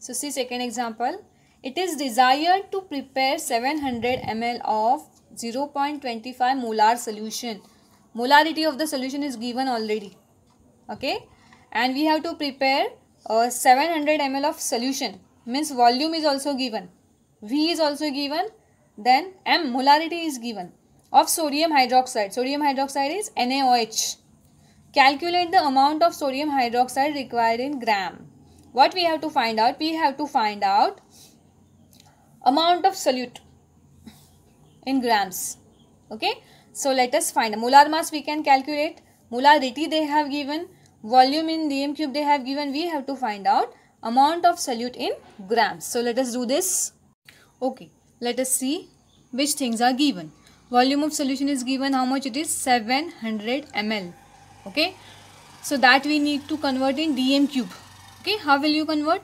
So see second example. It is desired to prepare 700 ml of 0.25 molar solution. Molarity of the solution is given already. Okay. And we have to prepare uh, 700 ml of solution. Means volume is also given. V is also given. Then M molarity is given of sodium hydroxide. Sodium hydroxide is NaOH. Calculate the amount of sodium hydroxide required in gram what we have to find out we have to find out amount of solute in grams okay so let us find molar mass we can calculate molarity they have given volume in dm cube they have given we have to find out amount of solute in grams so let us do this okay let us see which things are given volume of solution is given how much it is 700 ml okay so that we need to convert in dm cube okay how will you convert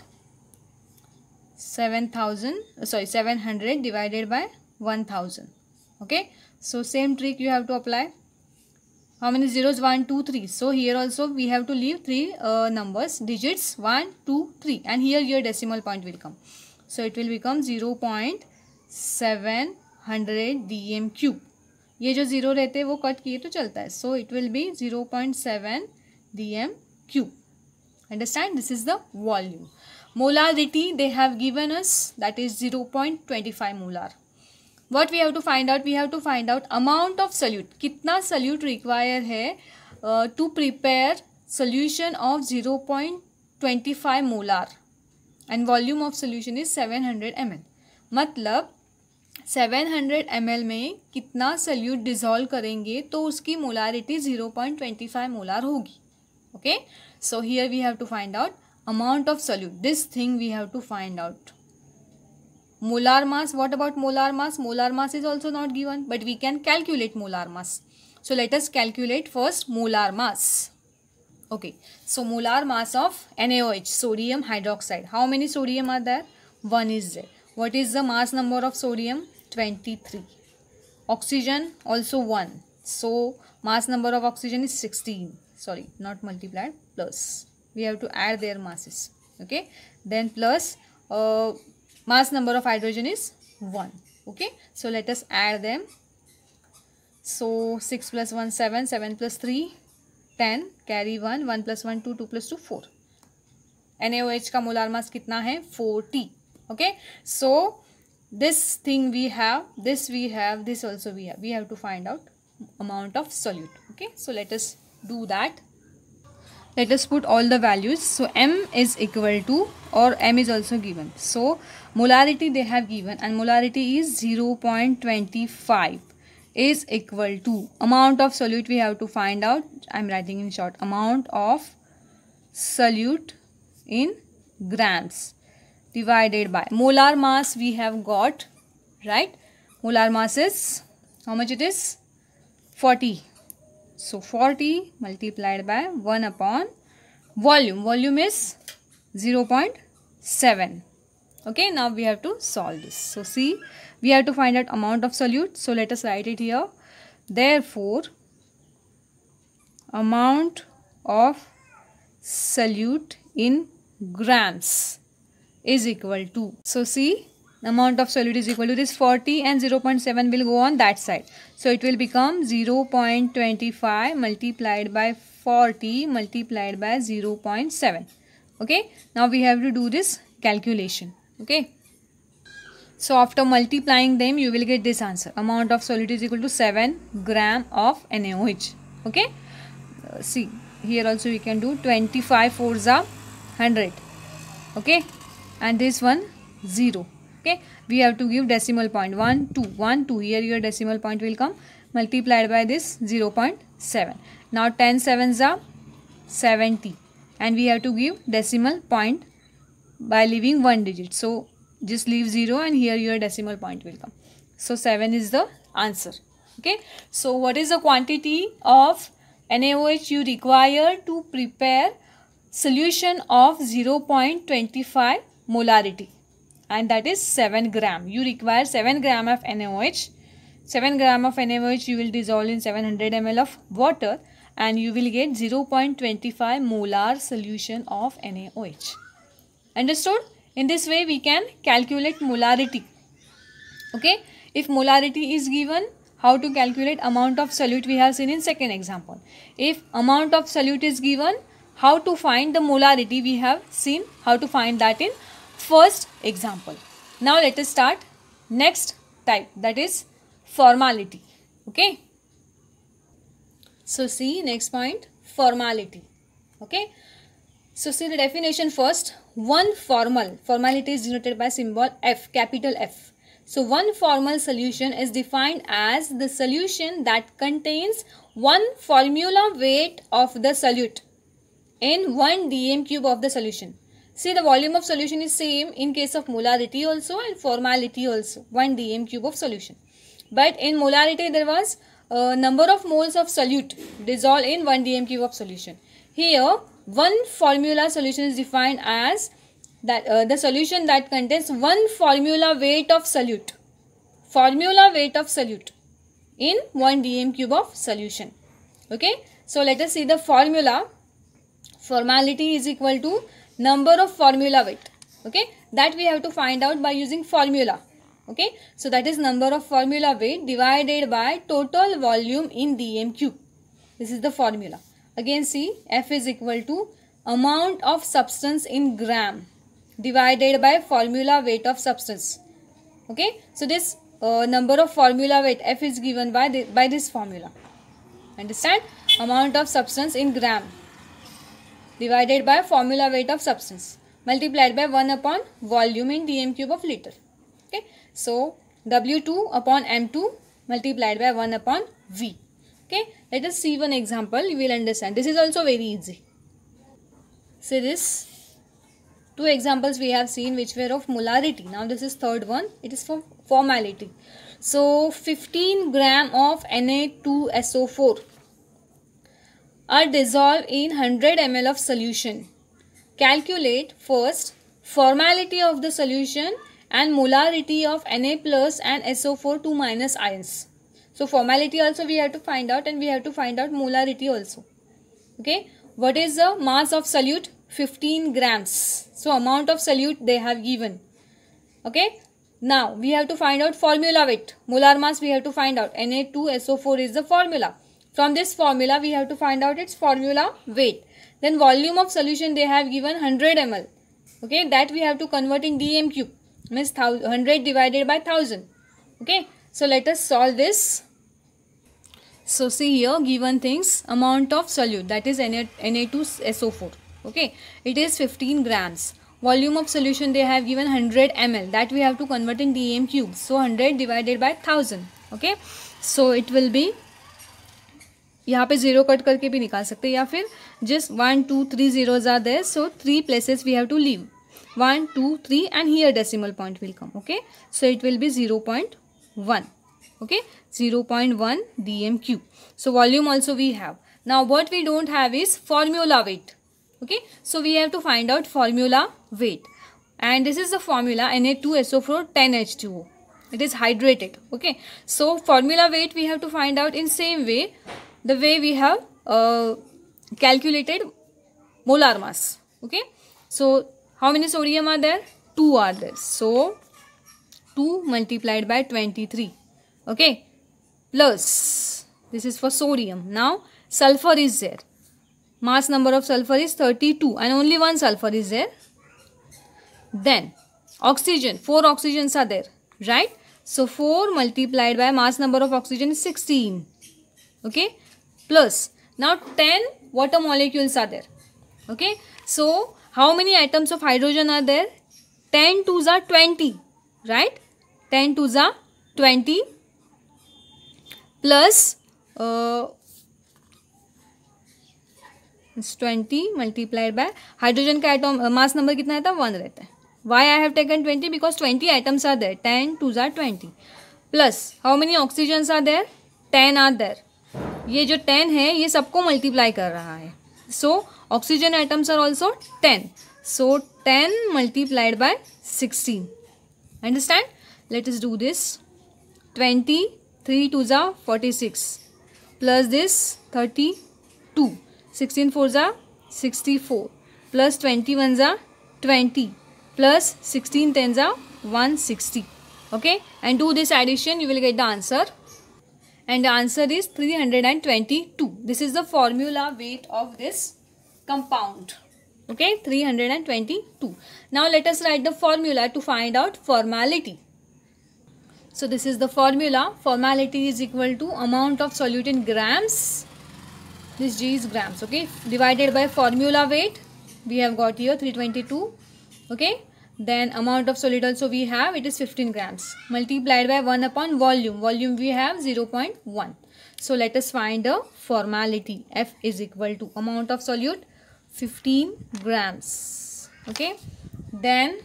seven thousand sorry seven hundred divided by one thousand okay so same trick you have to apply how many zeros one two three so here also we have to leave three numbers digits one two three and here your decimal point will come so it will become zero point seven hundred D M cube ये जो zero रहते हैं वो cut किए तो चलता है so it will be zero point seven D M cube understand this is the volume molarity they have given us that is 0.25 molar what we have to find out we have to find out amount of solute kitna solute require hai uh, to prepare solution of 0.25 molar and volume of solution is 700 ml matlab 700 ml में कितना salute dissolve करेंगे तो उसकी molarity 0.25 molar होगी okay okay? So here we have to find out amount of solute. This thing we have to find out. Molar mass, what about molar mass? Molar mass is also not given but we can calculate molar mass. So let us calculate first molar mass. Okay, so molar mass of NaOH, sodium hydroxide. How many sodium are there? 1 is there. What is the mass number of sodium? 23. Oxygen also 1. So mass number of oxygen is 16. sorry not multiplied plus we have to add their masses okay then plus uh, mass number of hydrogen is 1 okay so let us add them so 6 plus 1 7 7 plus 3 10 carry 1 1 plus 1 2 2 plus 2 4 NaOH का molar mass कितना है 40 okay so this thing we have this we have this also we have we have to find out amount of solute okay so let us do that let us put all the values so m is equal to or m is also given so molarity they have given and molarity is 0.25 is equal to amount of solute we have to find out i'm writing in short amount of solute in grams divided by molar mass we have got right molar mass is how much it is 40 so 40 multiplied by 1 upon volume. Volume is 0 0.7. Okay, now we have to solve this. So see, we have to find out amount of solute. So let us write it here. Therefore, amount of solute in grams is equal to. So see, amount of solute is equal to this 40 and 0.7 will go on that side. So it will become 0.25 multiplied by 40 multiplied by 0.7. Okay. Now we have to do this calculation. Okay. So after multiplying them you will get this answer. Amount of solute is equal to 7 gram of NaOH. Okay. Uh, see here also we can do 25 fours are 100. Okay. And this one 0 okay we have to give decimal point 1 2 1 2 here your decimal point will come multiplied by this 0 0.7 now 10 sevens are 70 and we have to give decimal point by leaving one digit so just leave 0 and here your decimal point will come so 7 is the answer okay so what is the quantity of NaOH you require to prepare solution of 0.25 molarity and that is 7 gram. You require 7 gram of NaOH. 7 gram of NaOH you will dissolve in 700 ml of water and you will get 0.25 molar solution of NaOH. Understood? In this way we can calculate molarity. Okay? If molarity is given, how to calculate amount of solute we have seen in second example. If amount of solute is given, how to find the molarity we have seen, how to find that in first example. Now let us start next type that is formality. Okay. So see next point formality. Okay. So see the definition first. One formal formality is denoted by symbol F capital F. So one formal solution is defined as the solution that contains one formula weight of the solute in one dm cube of the solution. See the volume of solution is same in case of molarity also and formality also 1 dm cube of solution. But in molarity there was a number of moles of solute dissolved in 1 dm cube of solution. Here one formula solution is defined as that uh, the solution that contains one formula weight of solute. Formula weight of solute in 1 dm cube of solution. Okay. So let us see the formula. Formality is equal to number of formula weight okay that we have to find out by using formula okay so that is number of formula weight divided by total volume in dm cube this is the formula again see f is equal to amount of substance in gram divided by formula weight of substance okay so this uh, number of formula weight f is given by the, by this formula understand amount of substance in gram divided by formula weight of substance multiplied by 1 upon volume in dm cube of liter. Okay. So, W2 upon M2 multiplied by 1 upon V. Okay. Let us see one example. You will understand. This is also very easy. So this. Two examples we have seen which were of molarity. Now this is third one. It is for formality. So 15 gram of Na2SO4 are dissolved in 100 ml of solution. Calculate first formality of the solution and molarity of Na plus and SO4 2 minus ions. So formality also we have to find out and we have to find out molarity also. Okay. What is the mass of solute? 15 grams. So amount of solute they have given. Okay. Now we have to find out formula it. Molar mass we have to find out. Na2SO4 is the formula. From this formula, we have to find out its formula weight. Then volume of solution they have given 100 ml. Okay, that we have to convert in dm cube. Means 100 divided by 1000. Okay, so let us solve this. So see here given things amount of solute that is Na, Na2SO4. Okay, it is 15 grams. Volume of solution they have given 100 ml that we have to convert in dm cube. So 100 divided by 1000. Okay, so it will be यहाँ पे zero cut करके भी निकाल सकते हैं या फिर just one two three zero ज़्यादा है so three places we have to leave one two three and here decimal point will come okay so it will be zero point one okay zero point one D M cube so volume also we have now what we don't have is formula weight okay so we have to find out formula weight and this is the formula N A two S O four ten H two O it is hydrated okay so formula weight we have to find out in same way the way we have uh, calculated molar mass. Okay. So, how many sodium are there? 2 are there. So, 2 multiplied by 23. Okay. Plus, this is for sodium. Now, sulfur is there. Mass number of sulfur is 32 and only one sulfur is there. Then, oxygen. 4 oxygens are there. Right. So, 4 multiplied by mass number of oxygen is 16. Okay. plus now 10 water molecules are there okay so how many atoms of hydrogen are there 10 twos are 20 right 10 twos are 20 plus uh, it's 20 multiplied by hydrogen का atom uh, mass number कितना रहता है one रहता है why I have taken 20 because 20 atoms are there 10 twos are 20 plus how many oxygens are there 10 are there ये जो ten है ये सबको मल्टीप्लाई कर रहा है so oxygen items are also ten so ten multiplied by sixteen understand let us do this twenty three two ज़ा forty six plus this thirty two sixteen four ज़ा sixty four plus twenty one ज़ा plus sixteen ten ज़ा one sixty okay and do this addition you will get the answer and the answer is 322 this is the formula weight of this compound okay 322 now let us write the formula to find out formality so this is the formula formality is equal to amount of solute in grams this g is grams okay divided by formula weight we have got here 322 okay then amount of solid also we have it is 15 grams multiplied by 1 upon volume volume we have 0.1 so let us find the formality f is equal to amount of solute 15 grams okay then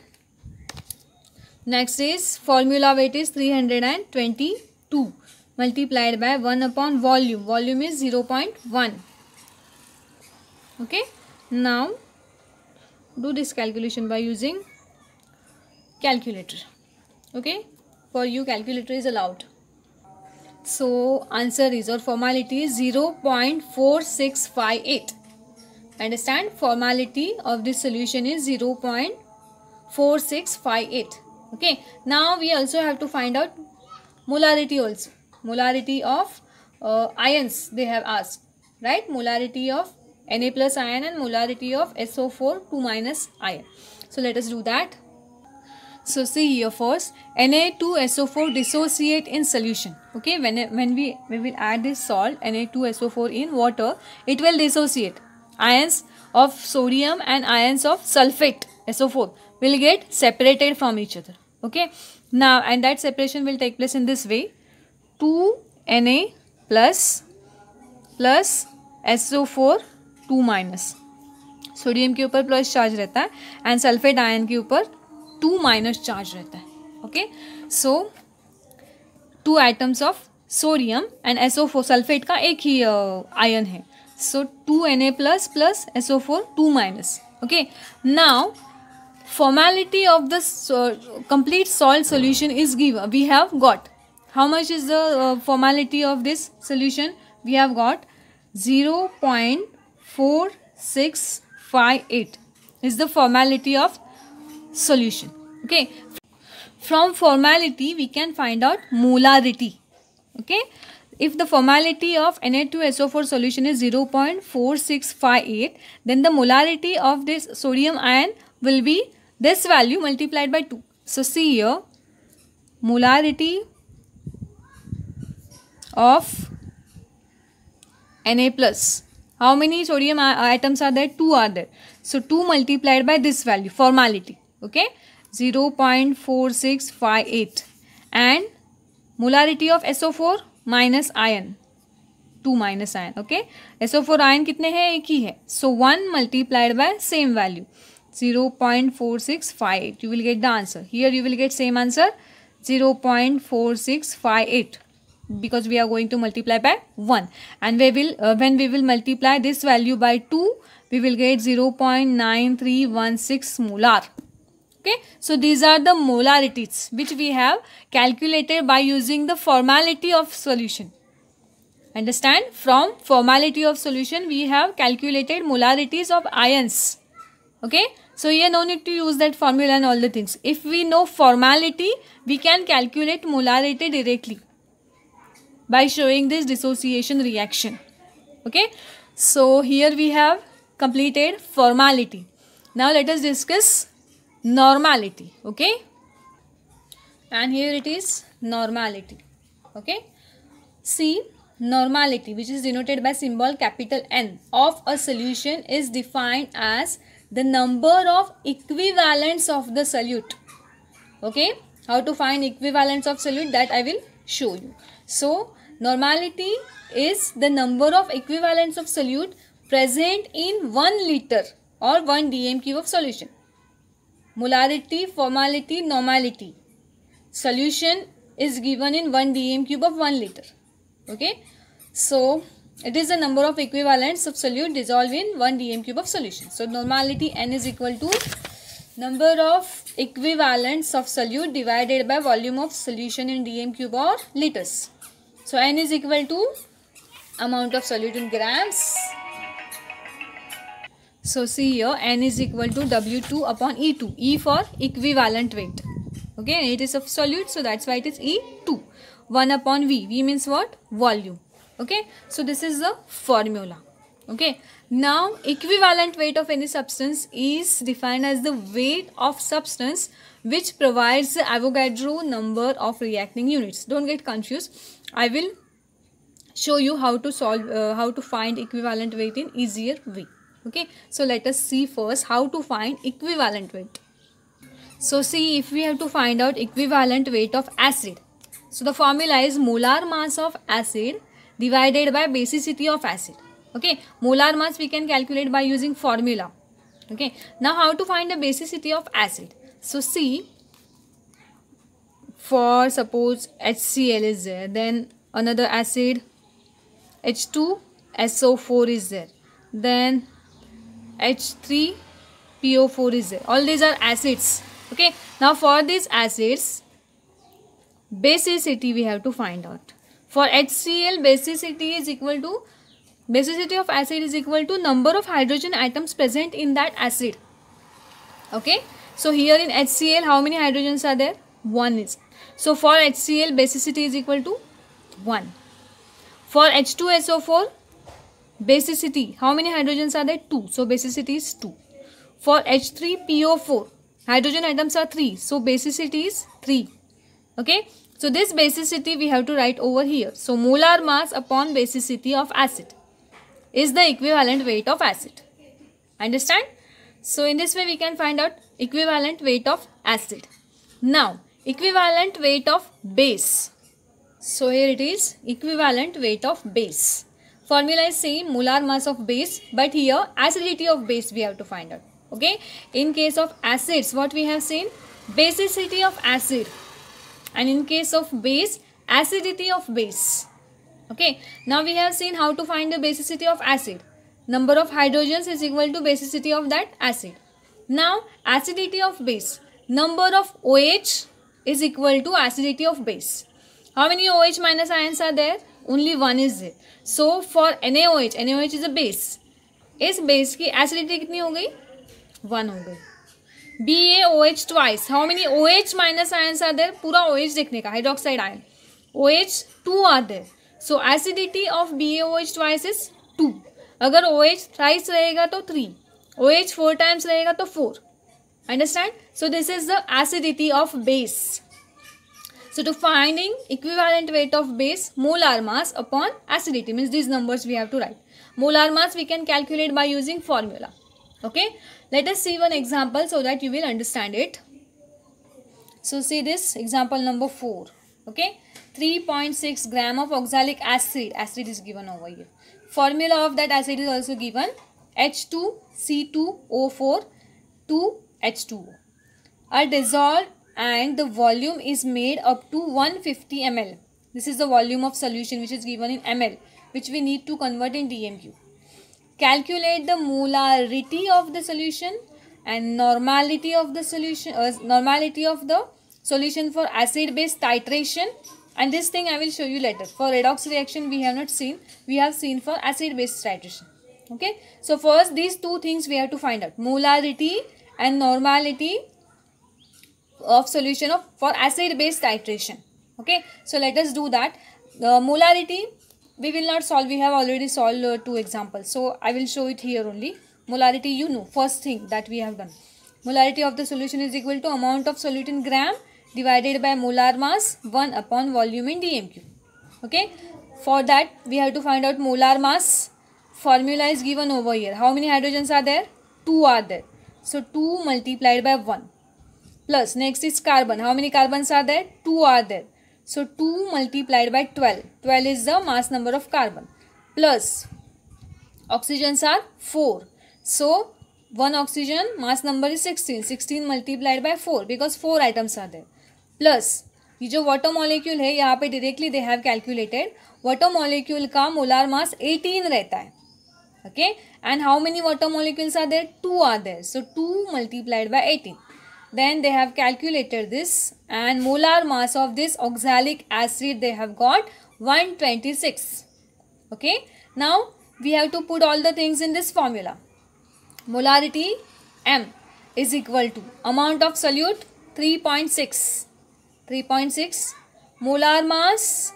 next is formula weight is 322 multiplied by 1 upon volume volume is 0.1 okay now do this calculation by using calculator okay for you calculator is allowed so answer is or formality is 0.4658 understand formality of this solution is 0.4658 okay now we also have to find out molarity also molarity of uh, ions they have asked right molarity of Na plus ion and molarity of SO4 2 minus ion so let us do that So see here first Na2SO4 dissociate in solution. Okay, when when we we will add this salt Na2SO4 in water, it will dissociate. Ions of sodium and ions of sulfate SO4 will get separated from each other. Okay, now and that separation will take place in this way: 2 Na plus plus SO4 2 minus sodium के ऊपर plus charge रहता है and sulphate ion के ऊपर to minus charge रहता है okay so two items of sodium and S O four sulphate का एक ही आयन uh, है so two N A plus plus S O four two minus okay now formality of the complete salt solution is give we have got how much is the formality of this solution we have got zero point four six five eight is the formality of solution. Okay. From formality, we can find out molarity. Okay. If the formality of Na2SO4 solution is 0.4658, then the molarity of this sodium ion will be this value multiplied by 2. So, see here, molarity of Na plus. How many sodium atoms are there? 2 are there. So, 2 multiplied by this value, formality. okay 0.4658 and molarity of SO4 minus ion two minus ion okay SO4 ion कितने हैं एक ही है so one multiplied by same value 0.4658 you will get the answer here you will get same answer 0.4658 because we are going to multiply by 1 and we will uh, when we will multiply this value by 2 we will get 0.9316 molar okay so these are the molarities which we have calculated by using the formality of solution understand from formality of solution we have calculated molarities of ions okay so here no need to use that formula and all the things if we know formality we can calculate molarity directly by showing this dissociation reaction okay so here we have completed formality now let us discuss normality okay and here it is normality okay see normality which is denoted by symbol capital N of a solution is defined as the number of equivalents of the solute okay how to find equivalents of solute that I will show you so normality is the number of equivalents of solute present in 1 liter or 1 dm cube of solution molarity, formality, normality. Solution is given in 1 dm cube of 1 liter. Okay. So, it is the number of equivalents of solute dissolved in 1 dm cube of solution. So, normality n is equal to number of equivalents of solute divided by volume of solution in dm cube or liters. So, n is equal to amount of solute in grams so see here N is equal to W2 upon E2. E for equivalent weight. Okay, it is of solute so that's why it is E2. 1 upon V. V means what? Volume. Okay, so this is the formula. Okay, now equivalent weight of any substance is defined as the weight of substance which provides the Avogadro number of reacting units. Don't get confused. I will show you how to solve, uh, how to find equivalent weight in easier way okay so let us see first how to find equivalent weight so see if we have to find out equivalent weight of acid so the formula is molar mass of acid divided by basicity of acid okay molar mass we can calculate by using formula okay now how to find the basicity of acid so see for suppose HCl is there then another acid H2SO4 is there then H3PO4 is there. All these are acids. Okay. Now for these acids, basicity we have to find out. For HCl, basicity is equal to basicity of acid is equal to number of hydrogen atoms present in that acid. Okay. So here in HCl, how many hydrogens are there? 1 is. So for HCl, basicity is equal to 1. For H2SO4, Basicity. How many hydrogens are there? 2. So basicity is 2. For H3PO4, hydrogen atoms are 3. So basicity is 3. Okay. So this basicity we have to write over here. So molar mass upon basicity of acid is the equivalent weight of acid. Understand? So in this way we can find out equivalent weight of acid. Now equivalent weight of base. So here it is equivalent weight of base formula is same molar mass of base but here acidity of base we have to find out okay in case of acids what we have seen basicity of acid and in case of base acidity of base okay now we have seen how to find the basicity of acid number of hydrogens is equal to basicity of that acid now acidity of base number of OH is equal to acidity of base how many OH minus ions are there only only one is there N for NaOH H is a base इस base की acidity कितनी हो गई one हो गई B A O H twice how many O H minus ions are there पूरा O H देखने का hydroxide ion O H two are there so acidity of B A O H twice is two अगर O H thrice रहेगा तो three O H four times रहेगा तो four understand so this is the acidity of base So to finding equivalent weight of base molar mass upon acidity means these numbers we have to write. Molar mass we can calculate by using formula. Okay. Let us see one example so that you will understand it. So see this example number 4. Okay. 3.6 gram of oxalic acid. Acid is given over here. Formula of that acid is also given. H2C2O4 2H2O are dissolved and the volume is made up to 150 ml. This is the volume of solution which is given in ml which we need to convert in DMU. Calculate the molarity of the solution and normality of the solution uh, normality of the solution for acid base titration and this thing I will show you later. For redox reaction we have not seen. We have seen for acid base titration. Okay. So first these two things we have to find out. Molarity and normality of solution of for acid based titration okay so let us do that the molarity we will not solve we have already solved uh, two examples so i will show it here only molarity you know first thing that we have done molarity of the solution is equal to amount of solute in gram divided by molar mass 1 upon volume in dmq okay for that we have to find out molar mass formula is given over here how many hydrogens are there two are there so 2 multiplied by 1 plus next is carbon how many carbons are there two are there so 2 multiplied by 12 12 is the mass number of carbon plus oxygens are 4 so one oxygen mass number is 16 16 multiplied by 4 because four items are there plus ये जो water molecule है यहाँ पे directly they have calculated water molecule का molar mass 18 रहता है okay and how many water molecules are there two are there so two multiplied by 18 Then they have calculated this and molar mass of this oxalic acid they have got 126. Okay. Now we have to put all the things in this formula. Molarity M is equal to amount of solute 3.6. 3.6 molar mass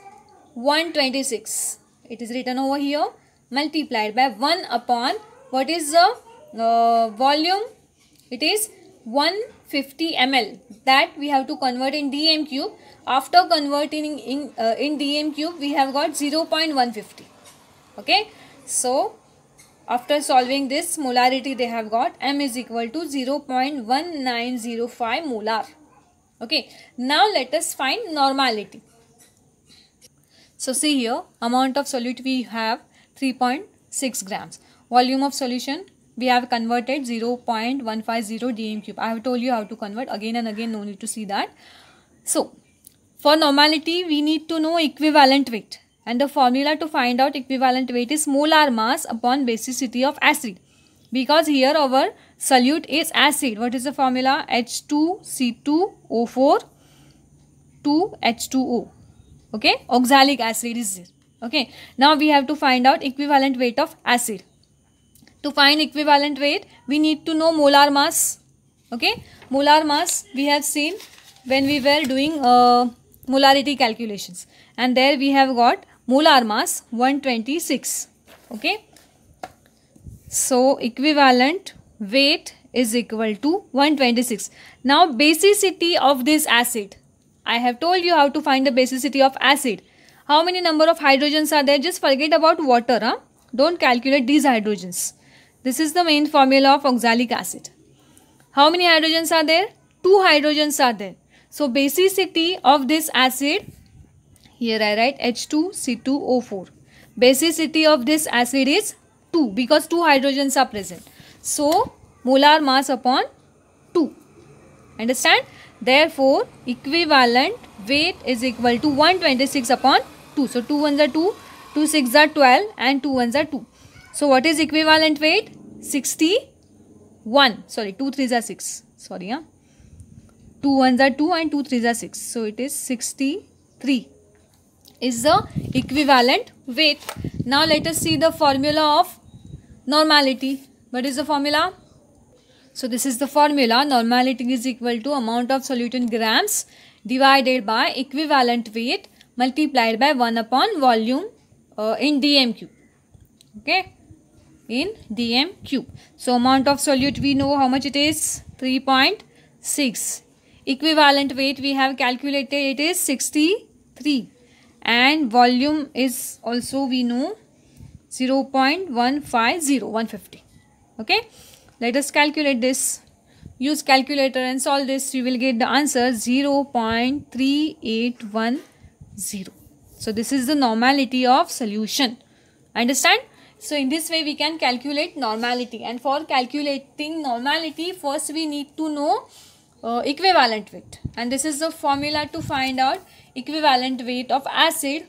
126. It is written over here multiplied by 1 upon what is the uh, volume? It is 1 50 ml that we have to convert in dm cube after converting in uh, in dm cube we have got 0 0.150 okay so after solving this molarity they have got m is equal to 0 0.1905 molar okay now let us find normality so see here amount of solute we have 3.6 grams volume of solution we have converted 0 0.150 dm cube. I have told you how to convert again and again no need to see that. So for normality we need to know equivalent weight and the formula to find out equivalent weight is molar mass upon basicity of acid because here our solute is acid. What is the formula? H2C2O4 2 H2O. Okay, oxalic acid is there. Okay, now we have to find out equivalent weight of acid. To find equivalent weight, we need to know molar mass. Okay, molar mass we have seen when we were doing uh, molarity calculations. And there we have got molar mass 126. Okay, so equivalent weight is equal to 126. Now basicity of this acid. I have told you how to find the basicity of acid. How many number of hydrogens are there? Just forget about water. Huh? Don't calculate these hydrogens. This is the main formula of oxalic acid. How many hydrogens are there? Two hydrogens are there. So basicity of this acid, here I write H2C2O4. Basicity of this acid is 2 because 2 hydrogens are present. So molar mass upon 2. Understand? Therefore, equivalent weight is equal to 126 upon 2. So 2 ones are 2, 2 6 are 12 and 2 ones are 2. So what is equivalent weight? 61. Sorry, 2 3s are 6. Sorry, yeah. 2 1s are 2 and 2 3s are 6. So it is 63 is the equivalent weight. Now let us see the formula of normality. What is the formula? So this is the formula. Normality is equal to amount of solute in grams divided by equivalent weight multiplied by 1 upon volume uh, in DMQ. Okay in DM cube, So amount of solute we know how much it is 3.6. Equivalent weight we have calculated it is 63 and volume is also we know 0 0.150 150. Okay. Let us calculate this. Use calculator and solve this. You will get the answer 0 0.3810. So this is the normality of solution. Understand? So in this way we can calculate normality and for calculating normality first we need to know uh, equivalent weight and this is the formula to find out equivalent weight of acid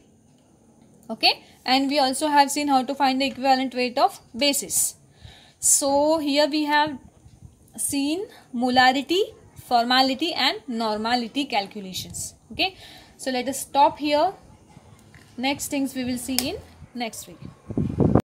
okay and we also have seen how to find the equivalent weight of bases. So here we have seen molarity, formality and normality calculations okay. So let us stop here. Next things we will see in next week.